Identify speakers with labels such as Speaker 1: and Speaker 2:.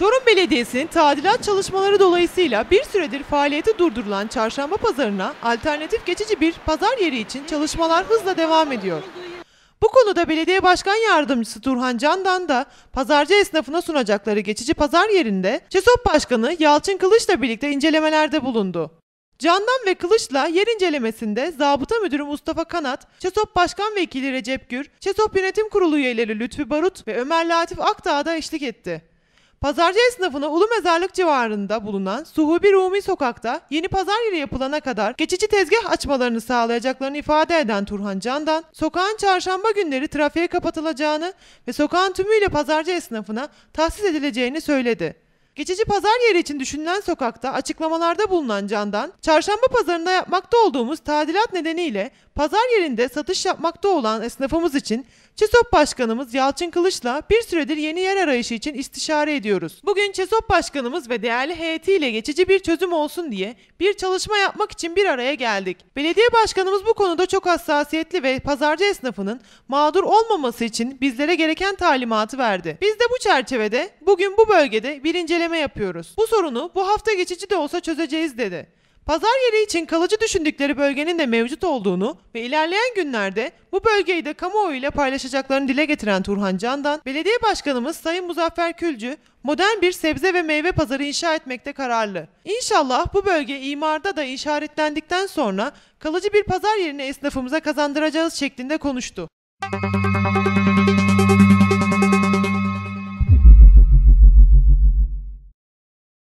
Speaker 1: Çorum Belediyesi'nin tadilat çalışmaları dolayısıyla bir süredir faaliyeti durdurulan çarşamba pazarına alternatif geçici bir pazar yeri için çalışmalar hızla devam ediyor. Bu konuda Belediye Başkan Yardımcısı Turhan Candan da pazarcı esnafına sunacakları geçici pazar yerinde Çesop Başkanı Yalçın Kılıç'la birlikte incelemelerde bulundu. Candan ve Kılıç'la yer incelemesinde Zabıta Müdürü Mustafa Kanat, ÇESOP Başkan Vekili Recep Gür, ÇESOP Yönetim Kurulu üyeleri Lütfi Barut ve Ömer Latif Akdağ da eşlik etti. Pazarcı esnafına Ulu Mezarlık civarında bulunan Suhubi Rumi sokakta yeni pazar yeri yapılana kadar geçici tezgah açmalarını sağlayacaklarını ifade eden Turhan Candan, sokağın çarşamba günleri trafiğe kapatılacağını ve sokağın tümüyle pazarcı esnafına tahsis edileceğini söyledi. Geçici pazar yeri için düşünülen sokakta açıklamalarda bulunan Candan, çarşamba pazarında yapmakta olduğumuz tadilat nedeniyle pazar yerinde satış yapmakta olan esnafımız için ÇESOP Başkanımız Yalçın Kılıç'la bir süredir yeni yer arayışı için istişare ediyoruz. Bugün ÇESOP Başkanımız ve değerli heyetiyle geçici bir çözüm olsun diye bir çalışma yapmak için bir araya geldik. Belediye Başkanımız bu konuda çok hassasiyetli ve pazarcı esnafının mağdur olmaması için bizlere gereken talimatı verdi. Biz de bu çerçevede bugün bu bölgede bir inceleme inceleme yapıyoruz. Bu sorunu bu hafta geçici de olsa çözeceğiz dedi. Pazar yeri için kalıcı düşündükleri bölgenin de mevcut olduğunu ve ilerleyen günlerde bu bölgeyi de kamuoyu ile paylaşacaklarını dile getiren Turhan Candan, belediye başkanımız Sayın Muzaffer Külcü, modern bir sebze ve meyve pazarı inşa etmekte kararlı. İnşallah bu bölge imarda da işaretlendikten sonra kalıcı bir pazar yerini esnafımıza kazandıracağız şeklinde konuştu. Müzik